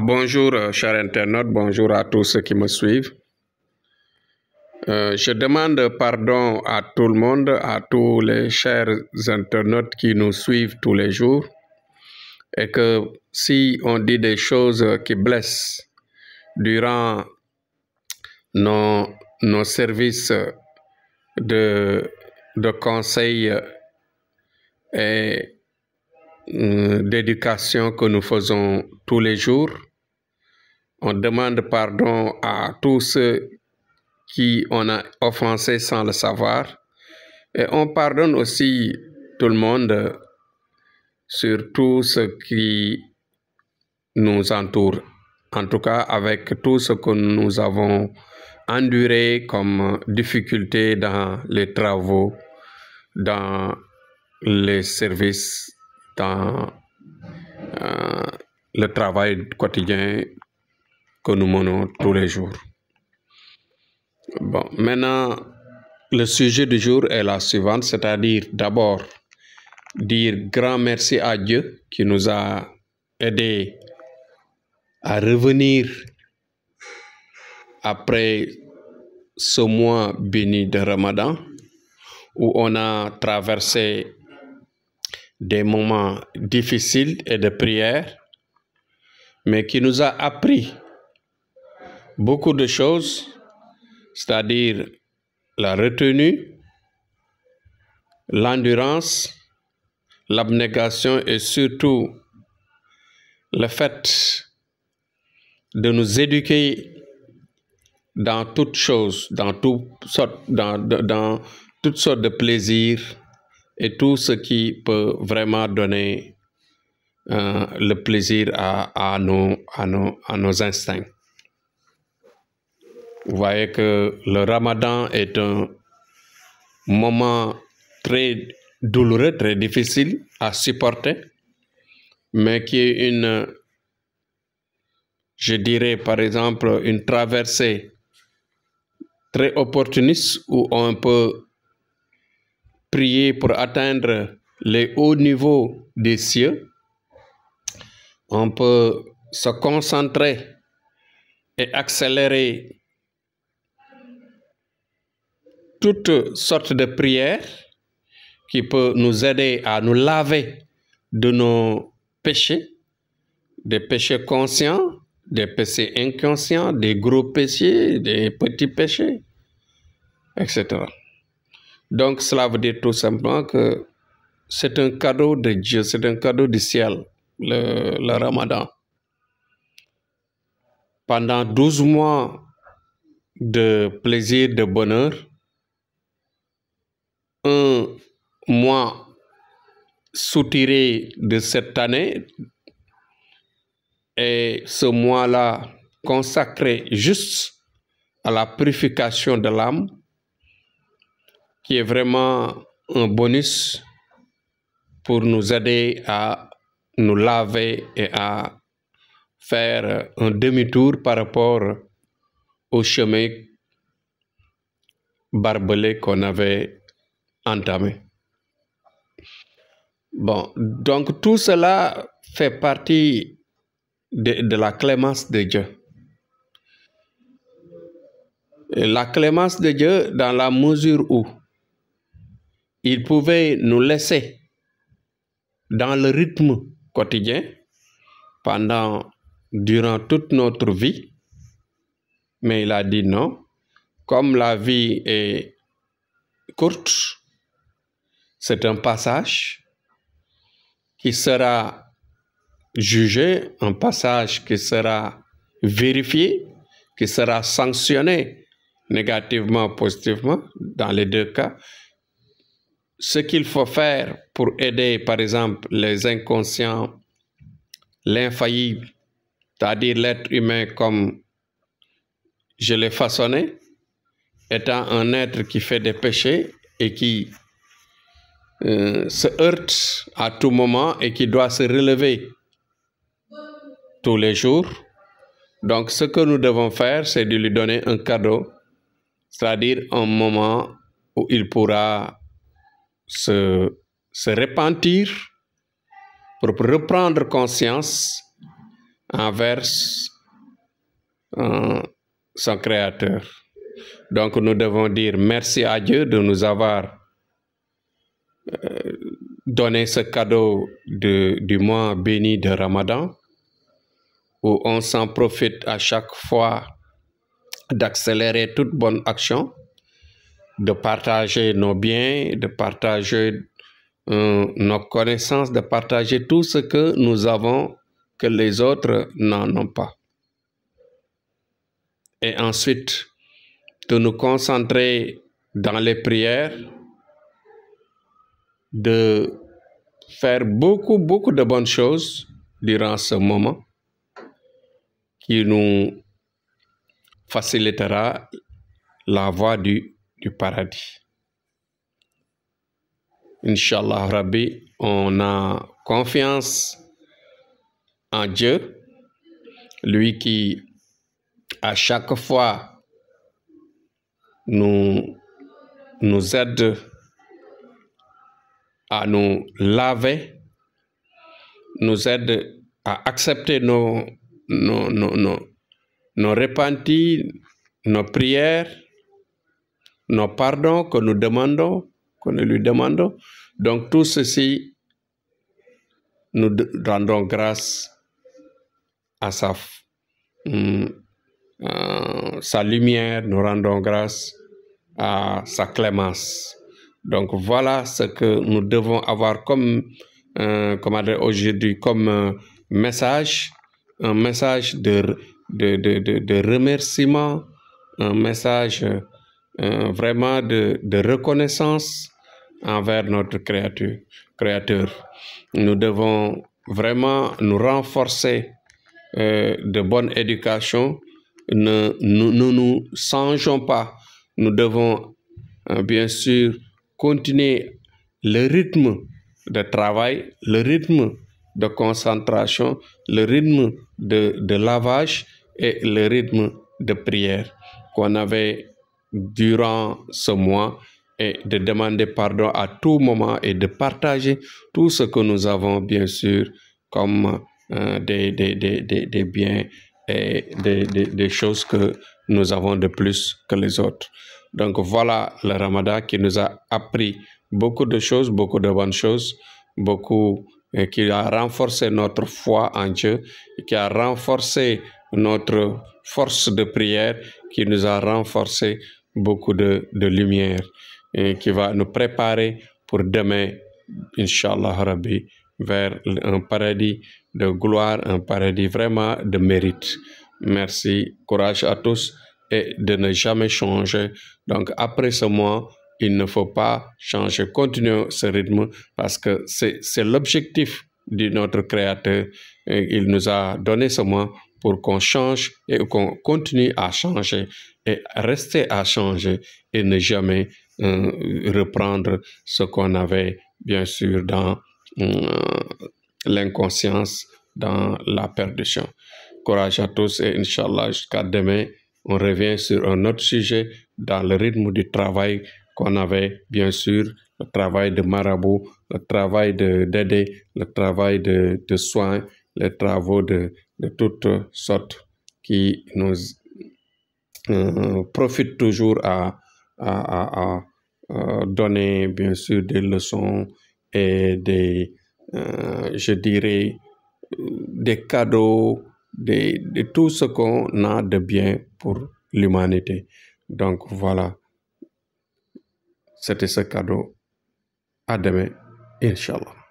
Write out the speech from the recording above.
bonjour euh, chers internautes, bonjour à tous ceux qui me suivent. Euh, je demande pardon à tout le monde, à tous les chers internautes qui nous suivent tous les jours, et que si on dit des choses qui blessent durant nos, nos services de, de conseil et euh, d'éducation que nous faisons tous les jours. On demande pardon à tous ceux qui on a offensés sans le savoir. Et on pardonne aussi tout le monde, sur tout ce qui nous entoure. En tout cas, avec tout ce que nous avons enduré comme difficulté dans les travaux, dans les services dans euh, le travail quotidien que nous menons tous les jours. Bon, maintenant, le sujet du jour est la suivante, c'est-à-dire d'abord dire grand merci à Dieu qui nous a aidés à revenir après ce mois béni de Ramadan où on a traversé des moments difficiles et de prière, mais qui nous a appris beaucoup de choses, c'est-à-dire la retenue, l'endurance, l'abnégation et surtout le fait de nous éduquer dans toutes choses, dans, dans, dans toutes sortes de plaisirs, et tout ce qui peut vraiment donner euh, le plaisir à, à, nos, à, à nos instincts. Vous voyez que le ramadan est un moment très douloureux, très difficile à supporter, mais qui est une, je dirais par exemple, une traversée très opportuniste où on peut prier pour atteindre les hauts niveaux des cieux, on peut se concentrer et accélérer toutes sortes de prières qui peuvent nous aider à nous laver de nos péchés, des péchés conscients, des péchés inconscients, des gros péchés, des petits péchés, etc. Donc cela veut dire tout simplement que c'est un cadeau de Dieu, c'est un cadeau du ciel, le, ramadan. Pendant 12 mois de plaisir, de bonheur, un mois soutiré de cette année et ce mois-là consacré juste à la purification de l'âme, qui est vraiment un bonus pour nous aider à nous laver et à faire un demi-tour par rapport au chemin barbelé qu'on avait entamé. Bon, donc tout cela fait partie de, la clémence de Dieu. la clémence de Dieu dans la mesure où il pouvait nous laisser dans le rythme quotidien pendant, durant toute notre vie. Mais il a dit non, comme la vie est courte, c'est un passage qui sera jugé, un passage qui sera vérifié, qui sera sanctionné négativement, positivement, dans les deux cas, ce qu'il faut faire pour aider, par exemple, les inconscients, l'infaillible, c'est-à-dire l'être humain comme je l'ai façonné, étant un être qui fait des péchés et qui euh, se heurte à tout moment et qui doit se relever tous les jours. Donc ce que nous devons faire, c'est de lui donner un cadeau, c'est-à-dire un moment où il pourra se, se repentir, pour reprendre conscience envers euh, son Créateur. Donc nous devons dire merci à Dieu de nous avoir euh, donné ce cadeau de, du mois béni de Ramadan, où on s'en profite à chaque fois d'accélérer toute bonne action de partager nos biens, de partager euh, nos connaissances, de partager tout ce que nous avons que les autres n'en ont pas. Et ensuite, de nous concentrer dans les prières, de faire beaucoup, beaucoup de bonnes choses durant ce moment qui nous facilitera la voie du du paradis. Inch'Allah Rabbi, on a confiance en Dieu, lui qui à chaque fois nous, nous aide à nous laver, nous aide à accepter nos, nos, nos, nos, nos repentis, nos prières, nos pardons, que nous demandons, que nous lui demandons. Donc tout ceci, nous rendons grâce à sa, hum, euh, sa lumière, nous rendons grâce à sa clémence. Donc voilà ce que nous devons avoir comme, euh, aujourd'hui, comme euh, message, un message de, de, de remerciement, un message euh, vraiment de, de, reconnaissance envers notre créature, créateur. Nous devons vraiment nous renforcer euh, de bonne éducation. Ne nous ne nous changeons pas. Nous devons euh, bien sûr continuer le rythme de travail, le rythme de concentration, le rythme de, de lavage et le rythme de prière qu'on avait durant ce mois et de demander pardon à tout moment et de partager tout ce que nous avons, bien sûr, comme euh, des, des, des, des, biens et des, choses que nous avons de plus que les autres. Donc voilà le ramadan qui nous a appris beaucoup de choses, beaucoup de bonnes choses, beaucoup et euh, qui a renforcé notre foi en Dieu, qui a renforcé notre force de prière, qui nous a renforcé beaucoup de, de lumière et qui va nous préparer pour demain, Inch'Allah Rabbi, vers un paradis de gloire, un paradis vraiment de mérite. Merci, courage à tous et de ne jamais changer. Donc après ce mois, il ne faut pas changer, continuer ce rythme parce que c'est l'objectif de notre Créateur. Et il nous a donné ce mois pour qu'on change et qu'on continue à changer et rester à changer et ne jamais euh, reprendre ce qu'on avait, bien sûr, dans euh, l'inconscience, dans la perdition. Courage à tous et Inch'Allah, jusqu'à demain, on revient sur un autre sujet dans le rythme du travail qu'on avait, bien sûr, le travail de marabout, le travail d'aider, le travail de, de soins les travaux de, de toutes sortes qui nous profite euh, profitent toujours à, euh, donner, bien sûr, des leçons et des, euh, je dirais, des cadeaux, de tout ce qu'on a de bien pour l'humanité. Donc voilà, c'était ce cadeau. À demain, Inch'Allah.